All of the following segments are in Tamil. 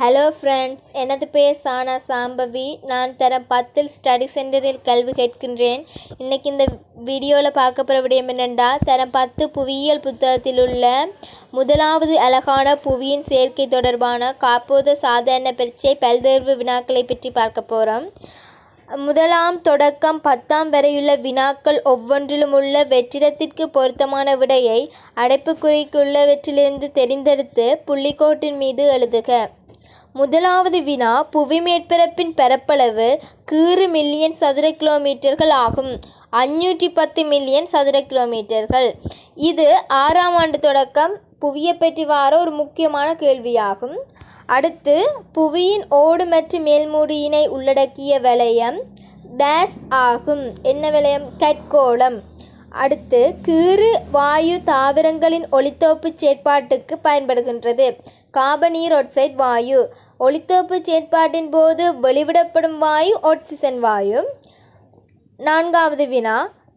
ஹலோ ஃப்ரெண்ட்ஸ் எனது பேர் சானா சாம்பவி நான் தர பத்தில் ஸ்டடி சென்டரில் கல்வி கேட்கின்றேன் இன்றைக்கி இந்த வீடியோவில் பார்க்க போகிற விடயம் என்னென்றால் தரம் பத்து புவியியல் புத்தகத்தில் உள்ள முதலாவது அழகான புவியின் சேர்க்கை தொடர்பான காப்போது சாதாரண பிரச்சை பல்தேர்வு வினாக்களை பற்றி பார்க்க போகிறோம் முதலாம் தொடக்கம் பத்தாம் வரையுள்ள வினாக்கள் ஒவ்வொன்றிலும் உள்ள வெற்றிடத்திற்கு பொருத்தமான விடையை அடைப்புக்குறிக்குள்ளவற்றிலிருந்து தெரிந்தெடுத்து புள்ளிக்கோட்டின் மீது எழுதுக முதலாவது வினா புவி மேற்பரப்பின் பரப்பளவு கீறு மில்லியன் சதுர கிலோமீட்டர்கள் ஆகும் அஞ்சூற்றி பத்து மில்லியன் சதுர கிலோமீட்டர்கள் இது ஆறாம் ஆண்டு தொடக்கம் புவியை பற்றி வார ஒரு முக்கியமான கேள்வியாகும் அடுத்து புவியின் ஓடு மற்றும் மேல்மூடியினை உள்ளடக்கிய விளையம் டேஸ் ஆகும் என்ன விளையம் கட்கோளம் அடுத்து கீறு வாயு தாவரங்களின் ஒளித்தோப்பு செயற்பாட்டுக்கு பயன்படுகின்றது கார்பன் நீர் வாயு ஒளித்தோப்பு செயற்பாட்டின் போது வெளிவிடப்படும் வாயு ஆக்சிசன் வாயு நான்காவது வினா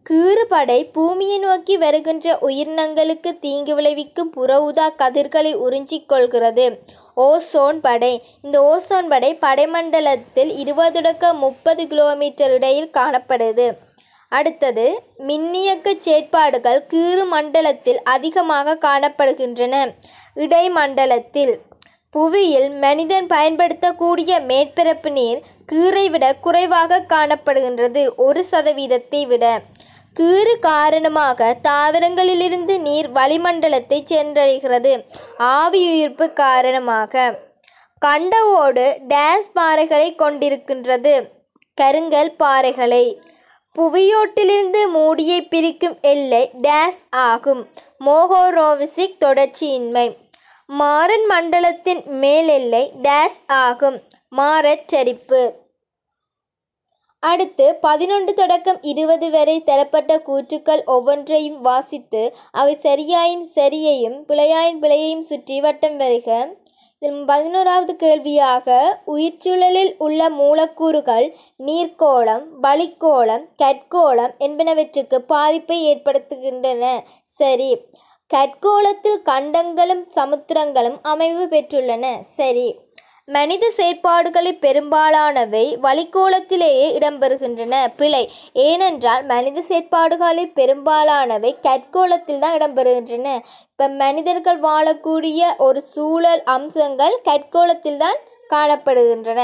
கீறுபடை பூமியை நோக்கி வருகின்ற உயிரினங்களுக்கு தீங்கு விளைவிக்கும் புற உதா கதிர்களை உறிஞ்சிக் கொள்கிறது ஓசோன் படை இந்த ஓசோன் படை படைமண்டலத்தில் இருபது முப்பது கிலோமீட்டர் இடையில் காணப்படுது அடுத்தது மின்னியக்க செயற்பாடுகள் கீறு மண்டலத்தில் அதிகமாக காணப்படுகின்றன இடைமண்டலத்தில் புவியில் மனிதன் பயன்படுத்தக்கூடிய மேற்பரப்பு நீர் கீரை விட குறைவாக காணப்படுகின்றது ஒரு சதவீதத்தை விட கீறு காரணமாக தாவரங்களிலிருந்து நீர் வளிமண்டலத்தை சென்றடைகிறது ஆவியுயிர்ப்பு காரணமாக கண்டவோடு டேஸ் பாறைகளை கொண்டிருக்கின்றது கருங்கல் பாறைகளை புவியோட்டிலிருந்து மூடியை பிரிக்கும் எல்லை டேஸ் ஆகும் மோகோரோவிசிக் தொடர்ச்சியின்மை மாறன் மண்டலத்தின் மேலெல்லை டேஸ் ஆகும் மாறச் சரிப்பு அடுத்து பதினொன்று தொடக்கம் இருபது வரை தரப்பட்ட கூற்றுக்கள் ஒவ்வொன்றையும் வாசித்து அவை சரியாயின் சரியையும் பிழையாயின் பிழையையும் சுற்றி வட்டம் வருக பதினோராவது கேள்வியாக உயிர்ச்சூழலில் உள்ள மூலக்கூறுகள் நீர்க்கோளம் வளிக்கோளம் கற்கோளம் என்பனவற்றுக்கு பாதிப்பை ஏற்படுத்துகின்றன சரி கற்கோளத்தில் கண்டங்களும் சமுத்திரங்களும் அமைவு பெற்றுள்ளன சரி மனித செயற்பாடுகளில் பெரும்பாலானவை வளிக்கோளத்திலேயே இடம்பெறுகின்றன பிழை ஏனென்றால் மனித செயற்பாடுகளில் பெரும்பாலானவை கற்கோளத்தில் தான் இடம்பெறுகின்றன இப்போ மனிதர்கள் வாழக்கூடிய ஒரு சூழல் அம்சங்கள் கற்கோளத்தில் தான் காணப்படுகின்றன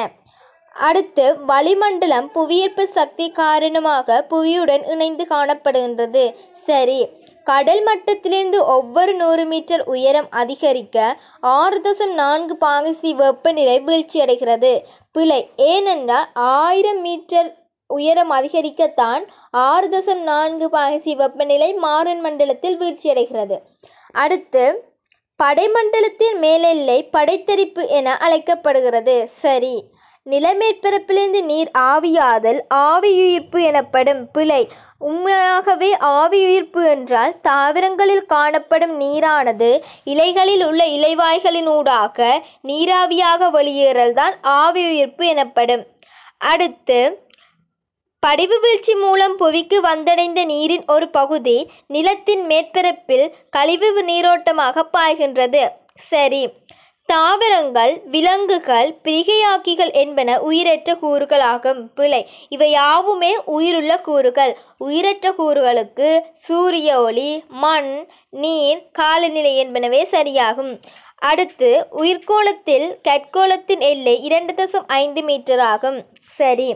அடுத்து வளிமண்டலம் புவியீர்ப்பு சக்தி காரணமாக புவியுடன் இணைந்து காணப்படுகின்றது சரி கடல் மட்டத்திலிருந்து ஒவ்வொரு நூறு மீட்டர் உயரம் அதிகரிக்க ஆறு தசம் நான்கு பாகசி வெப்பநிலை வீழ்ச்சியடைகிறது பிழை ஏனென்றால் ஆயிரம் மீட்டர் உயரம் அதிகரிக்கத்தான் ஆறு தசம் நான்கு பாகசி வெப்பநிலை மாறன் மண்டலத்தில் வீழ்ச்சியடைகிறது அடுத்து படைமண்டலத்தின் மேலெல்லை படைத்தரிப்பு என அழைக்கப்படுகிறது சரி நிலமேற்பரப்பிலிருந்து நீர் ஆவியாதல் ஆவியுயிர்ப்பு எனப்படும் பிழை உண்மையாகவே ஆவியுயிர்ப்பு என்றால் தாவரங்களில் காணப்படும் நீரானது இலைகளில் உள்ள இலைவாய்களினூடாக நீராவியாக வெளியேறல்தான் ஆவியுயிர்ப்பு எனப்படும் அடுத்து படிவு வீழ்ச்சி மூலம் புவிக்கு வந்தடைந்த நீரின் ஒரு பகுதி நிலத்தின் மேற்பரப்பில் கழிவு நீரோட்டமாக பாய்கின்றது சரி தாவரங்கள் விலங்குகள் பிரிகையாக்கிகள் என்பன உயிரற்ற கூறுகள் ஆகும் பிழை இவை யாவுமே உயிருள்ள கூறுகள் உயிரற்ற கூறுகளுக்கு சூரிய ஒளி மண் நீர் காலநிலை என்பனவே சரியாகும் அடுத்து உயிர்கோளத்தில் கட்கோளத்தின் எல்லை இரண்டு தசம் ஐந்து மீட்டர் ஆகும் சரி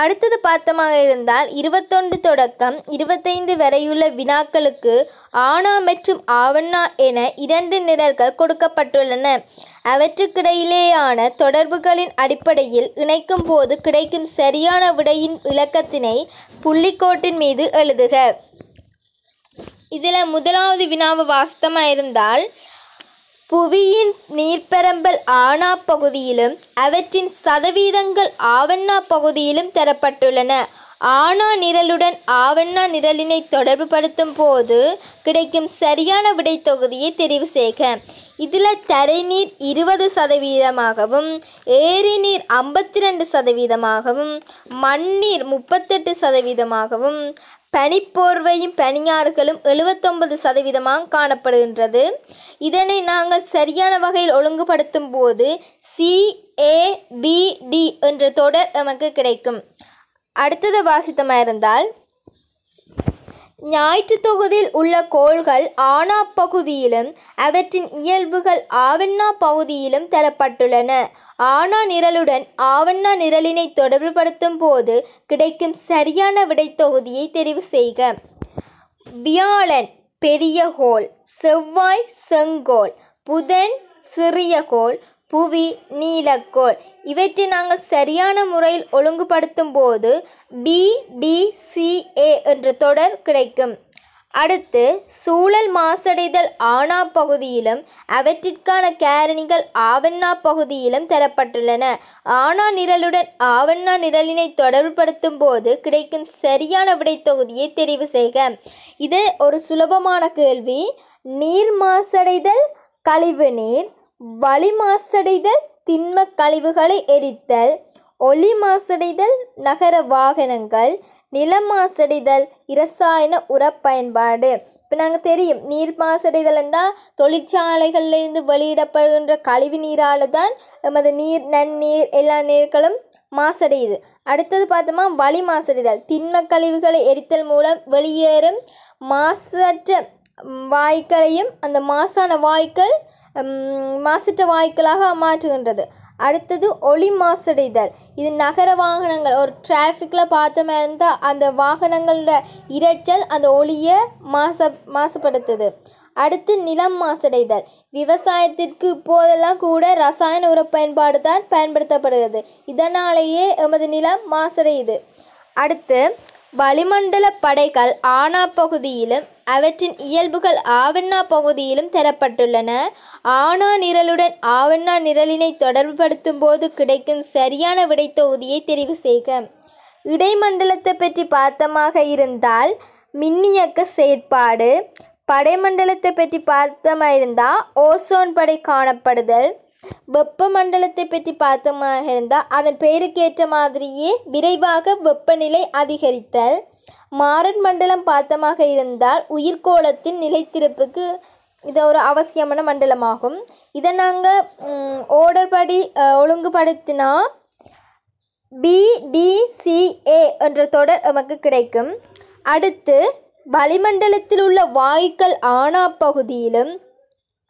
அடுத்தது பார்த்தமாக இருந்தால் இருபத்தொன்று தொடக்கம் இருபத்தைந்து வரையுள்ள வினாக்களுக்கு ஆனா மற்றும் ஆவண்ணா என இரண்டு நிரல்கள் கொடுக்கப்பட்டுள்ளன அவற்றுக்கிடையிலேயான தொடர்புகளின் அடிப்படையில் இணைக்கும் போது கிடைக்கும் சரியான விடையின் இலக்கத்தினை புள்ளிக்கோட்டின் மீது எழுதுக இதில் முதலாவது வினாவு வாஸ்தமாக இருந்தால் புவியின் நீர்ப்பரம்பல் ஆனா பகுதியிலும் அவற்றின் சதவீதங்கள் ஆவண்ணா பகுதியிலும் தரப்பட்டுள்ளன ஆனா நிரலுடன் ஆவண்ணா நிரலினை தொடர்புபடுத்தும் போது கிடைக்கும் சரியான விடை தொகுதியை தெரிவு செய்க இதில் தரைநீர் இருபது சதவீதமாகவும் ஏரி நீர் ஐம்பத்தி ரெண்டு சதவீதமாகவும் மண்ணீர் முப்பத்தெட்டு சதவீதமாகவும் பனிப்போர்வையும் பனியாறுகளும் எழுபத்தொன்பது சதவீதமாக காணப்படுகின்றது இதனை நாங்கள் சரியான வகையில் ஒழுங்குபடுத்தும் போது சிஏபிடி என்ற தொடர் நமக்கு கிடைக்கும் அடுத்தது வாசித்தமாக இருந்தால் ஞாயிற்று தொகுதியில் உள்ள கோள்கள் ஆனா பகுதியிலும் அவற்றின் இயல்புகள் ஆவண்ணா பகுதியிலும் தரப்பட்டுள்ளன ஆனா நிரலுடன் ஆவண்ணா நிரலினை தொடர்புபடுத்தும் போது கிடைக்கும் சரியான விடைத்தொகுதியை தெரிவு செய்க வியாழன் பெரிய கோள் செவ்வாய் செங்கோல் புதன் சிறிய கோள் புவி நீலக்கோள் இவற்றை நாங்கள் சரியான முறையில் ஒழுங்குபடுத்தும் போது பிடிசிஏ என்ற தொடர் கிடைக்கும் அடுத்து சூழல் மாசடைதல் ஆனா பகுதியிலும் அவற்றிற்கான கேரணிகள் ஆவண்ணா பகுதியிலும் தரப்பட்டுள்ளன ஆனா நிரலுடன் ஆவண்ணா நிரலினை தொடர்புபடுத்தும் போது கிடைக்கும் சரியான விடை தொகுதியை தெரிவு செய்க இது ஒரு சுலபமான கேள்வி நீர் மாசடைதல் கழிவு நீர் வளி மாசடைதல் திண்ம கழிவுகளை எரித்தல் ஒளி மாசடைதல் நகர வாகனங்கள் நில மாசடைதல் இரசாயன உர பயன்பாடு இப்போ நாங்கள் தெரியும் நீர் மாசடைதல் என்றால் தொழிற்சாலைகள்லேருந்து வெளியிடப்படுகின்ற கழிவு நீரால் தான் நமது நீர் நன்னீர் எல்லா நீர்களும் மாசடையுது அடுத்தது பார்த்தோமா வளி மாசடைதல் திண்ம கழிவுகளை எரித்தல் மூலம் வெளியேறும் மாசற்ற வாய்க்களையும் அந்த மாசான வாய்க்கள் மாசற்ற வாய்க்களாக மாற்றுகின்றது அடுத்தது ஒளி மாசடைதல் இது நகர வாகனங்கள் ஒரு டிராஃபிக்கில் பார்த்தோமே இருந்தால் அந்த வாகனங்களோட இரைச்சல் அந்த ஒளியை மாச மாசுபடுத்துது அடுத்து நிலம் மாசடைதல் விவசாயத்திற்கு இப்போதெல்லாம் கூட ரசாயன உர பயன்பாடு தான் பயன்படுத்தப்படுகிறது இதனாலேயே எமது நிலம் மாசடையுது அடுத்து வளிமண்டல படைகள் ஆனா பகுதியிலும் அவற்றின் இயல்புகள் ஆவண்ணா பகுதியிலும் தரப்பட்டுள்ளன ஆனா நிரலுடன் ஆவண்ணா நிரலினை தொடர்புபடுத்தும் போது கிடைக்கும் சரியான விடை தொகுதியை தெரிவு செய்க இடைமண்டலத்தை பற்றி பார்த்தமாக இருந்தால் மின்னியக்க செயற்பாடு படைமண்டலத்தை பற்றி பார்த்தமாக இருந்தால் ஓசோன் படை காணப்படுதல் வெப்ப மண்டலத்தை பற்றி பார்த்தமாக இருந்தால் அதன் பெயருக்கேற்ற மாதிரியே விரைவாக வெப்பநிலை அதிகரித்தல் மாரன் மண்டலம் பார்த்தமாக இருந்தால் உயிர்கோளத்தின் நிலைத்திருப்புக்கு இது ஒரு அவசியமான மண்டலமாகும் இதை நாங்கள் ஓடர்படி ஒழுங்குபடுத்தினா பிடிசிஏ என்ற தொடர் நமக்கு கிடைக்கும் அடுத்து வளிமண்டலத்தில் உள்ள வாயுக்கள் ஆனா பகுதியிலும்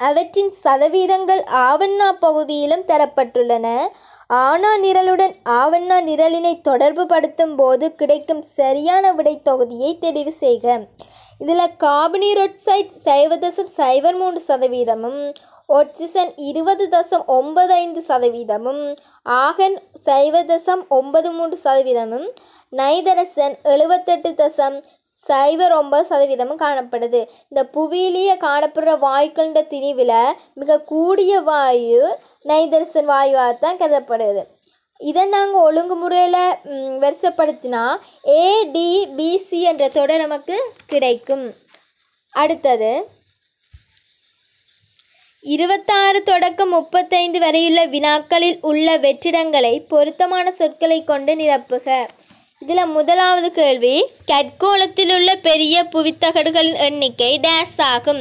அவற்றின் சதவீதங்கள் ஆவண்ணா பகுதியிலும் தரப்பட்டுள்ளன ஆனா நிரலுடன் ஆவண்ணா நிரலினை தொடர்பு படுத்தும் போது கிடைக்கும் சரியான விடை தொகுதியை தெரிவு செய்க இதில் ரொட்சைட் சைவ தசம் சைவர் மூன்று சதவீதமும் ஒட்சிசன் இருபது தசம் ஒன்பது ஐந்து சதவீதமும் ஆகன் சைவ தசம் ஒன்பது மூன்று சதவீதமும் நைதரசன் எழுபத்தெட்டு தசம் சைபர் ஒன்பது சதவீதமும் காணப்படுது இந்த புவியிலேயே காணப்படுற வாயுக்கள்ன்ற திணிவில் மிக கூடிய வாயு நைதரசன் வாயுவாக தான் கருதப்படுது இதை நாங்கள் ஒழுங்கு முறையில் வரிசைப்படுத்தினா ஏடிபிசி என்ற தொடர் நமக்கு கிடைக்கும் அடுத்தது இருபத்தாறு தொடக்கம் முப்பத்தைந்து வரையுள்ள வினாக்களில் உள்ள வெற்றிடங்களை பொருத்தமான சொற்களை கொண்டு நிரப்புக இதில் முதலாவது கேள்வி கற்கோளத்தில் உள்ள பெரிய புவித்தகடுகளின் எண்ணிக்கை டேஸ் ஆகும்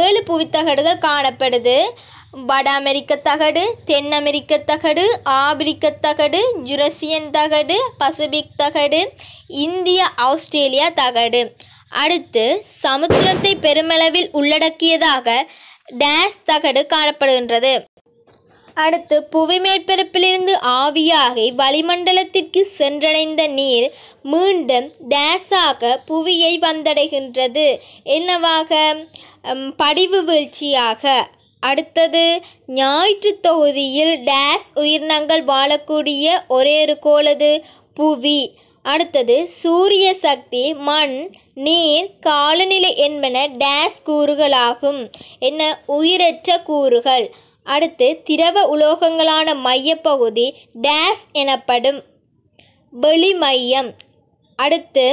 ஏழு புவித்தகடுகள் காணப்படுது வட அமெரிக்க தகடு தென் அமெரிக்க தகடு ஆப்பிரிக்க தகடு ஜுரசியன் தகடு பசிபிக் தகடு இந்திய ஆஸ்திரேலியா தகடு அடுத்து சமுத்திரத்தை பெருமளவில் உள்ளடக்கியதாக டேஸ் தகடு காணப்படுகின்றது அடுத்து புவி மேற்பரப்பிலிருந்து ஆவியாகி வளிமண்டலத்திற்கு சென்றடைந்த நீர் மீண்டும் டேஸாக புவியை வந்தடைகின்றது என்னவாக படிவு வீழ்ச்சியாக அடுத்தது ஞாயிற்று தொகுதியில் டேஸ் உயிரினங்கள் வாழக்கூடிய ஒரே ஒரு கோளது புவி அடுத்தது சூரிய சக்தி மண் நீர் காலநிலை என்பன டேஸ் கூறுகளாகும் என்ன உயிரற்ற கூறுகள் அடுத்து திரவ உலோகங்களான மையப்பகுதி டேஸ் எனப்படும் வெளி மையம் அடுத்து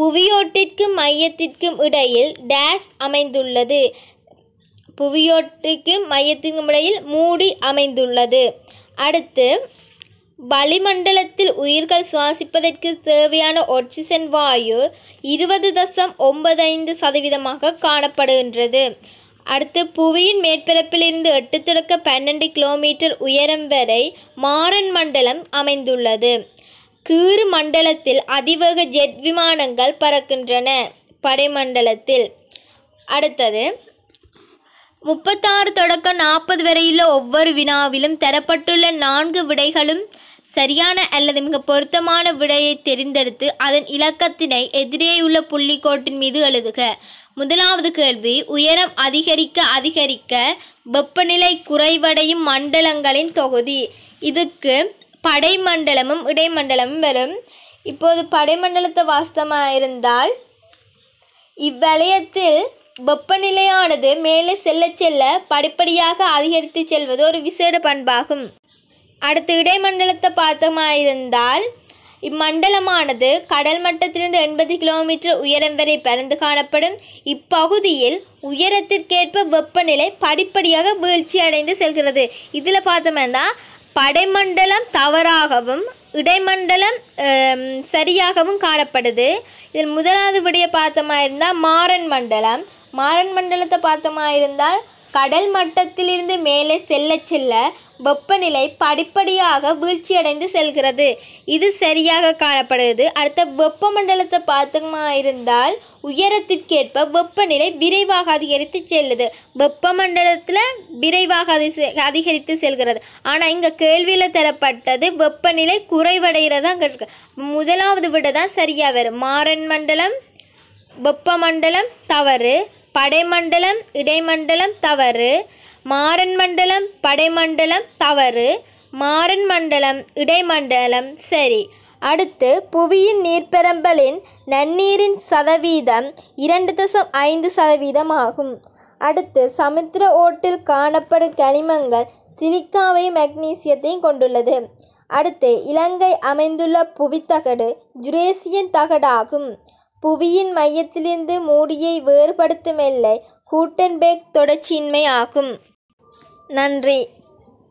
புவியோட்டிற்கும் மையத்திற்கும் இடையில் டேஸ் அமைந்துள்ளது புவியோட்டுக்கும் மையத்துக்கும் இடையில் மூடி அமைந்துள்ளது அடுத்து வளிமண்டலத்தில் உயிர்கள் சுவாசிப்பதற்கு தேவையான ஆக்சிஜன் வாயு இருபது தசம் ஒன்பது ஐந்து சதவீதமாக காணப்படுகின்றது அடுத்து புவியின் மேற்பரப்பிலிருந்து எட்டு தொடக்க பன்னெண்டு கிலோமீட்டர் உயரம் வரை மாறன் மண்டலம் அமைந்துள்ளது கீறு மண்டலத்தில் அதிவேக ஜெட் விமானங்கள் பறக்கின்றன படைமண்டலத்தில் அடுத்தது முப்பத்தாறு தொடக்கம் நாற்பது வரையில் ஒவ்வொரு வினாவிலும் தரப்பட்டுள்ள நான்கு விடைகளும் சரியான அல்லது மிக பொருத்தமான விடையை தெரிந்தெடுத்து அதன் இலக்கத்தினை எதிரேயுள்ள புள்ளிக்கோட்டின் மீது எழுதுக முதலாவது கேள்வி உயரம் அதிகரிக்க அதிகரிக்க வெப்பநிலை குறைவடையும் மண்டலங்களின் தொகுதி இதுக்கு படைமண்டலமும் இடைமண்டலமும் வரும் இப்போது படைமண்டலத்தை வாஸ்தமாக இருந்தால் இவ்வளையத்தில் வெப்பநிலையானது மேலே செல்ல செல்ல படிப்படியாக அதிகரித்து செல்வது ஒரு விசேட பண்பாகும் அடுத்து இடைமண்டலத்தை பார்த்தமாயிருந்தால் இம்மண்டலமானது கடல் மட்டத்திலிருந்து எண்பது கிலோமீட்டர் உயரம் வரை பறந்து காணப்படும் இப்பகுதியில் உயரத்திற்கேற்ப வெப்பநிலை படிப்படியாக வீழ்ச்சி அடைந்து செல்கிறது இதில் பார்த்தோம்னா படைமண்டலம் தவறாகவும் இடைமண்டலம் சரியாகவும் காணப்படுது இதில் முதலாவது விடைய பார்த்தோமா இருந்தால் மாறன் மண்டலம் மாறன் மண்டலத்தை பார்த்தோமா இருந்தால் கடல் மட்டத்திலிருந்து மேலே செல்ல செல்ல வெப்பநிலை படிப்படியாக வீழ்ச்சியடைந்து செல்கிறது இது சரியாக காணப்படுகிறது அடுத்த வெப்பமண்டலத்தை பார்த்தோமா இருந்தால் உயரத்திற்கேற்ப வெப்பநிலை விரைவாக அதிகரித்து செல்லுது வெப்பமண்டலத்தில் விரைவாக அதிகரித்து செல்கிறது ஆனால் இங்கே கேள்வியில் தரப்பட்டது வெப்பநிலை குறைவடைகிறதா இருக்கு முதலாவது விட தான் சரியாக வரும் மாறன் மண்டலம் வெப்பமண்டலம் தவறு படைமண்டலம் இடைமண்டலம் தவறு மாறன் மண்டலம் படைமண்டலம் தவறு மாறன் மண்டலம் இடைமண்டலம் சரி அடுத்து புவியின் நீர்ப்பெரம்பலின் நன்னீரின் சதவீதம் இரண்டு தசம் ஐந்து சதவீதம் ஆகும் அடுத்து சமுத்திர ஓட்டில் காணப்படும் கனிமங்கள் சிலிக்காவையும் மக்னீசியத்தையும் கொண்டுள்ளது அடுத்து இலங்கை அமைந்துள்ள புவித்தகடு ஜுரேசியன் தகடாகும் புவியின் மையத்திலிருந்து மூடியை வேறுபடுத்தும் எல்லை கூட்டன்பேர்க் தொடர்ச்சியின்மை ஆகும். நன்றி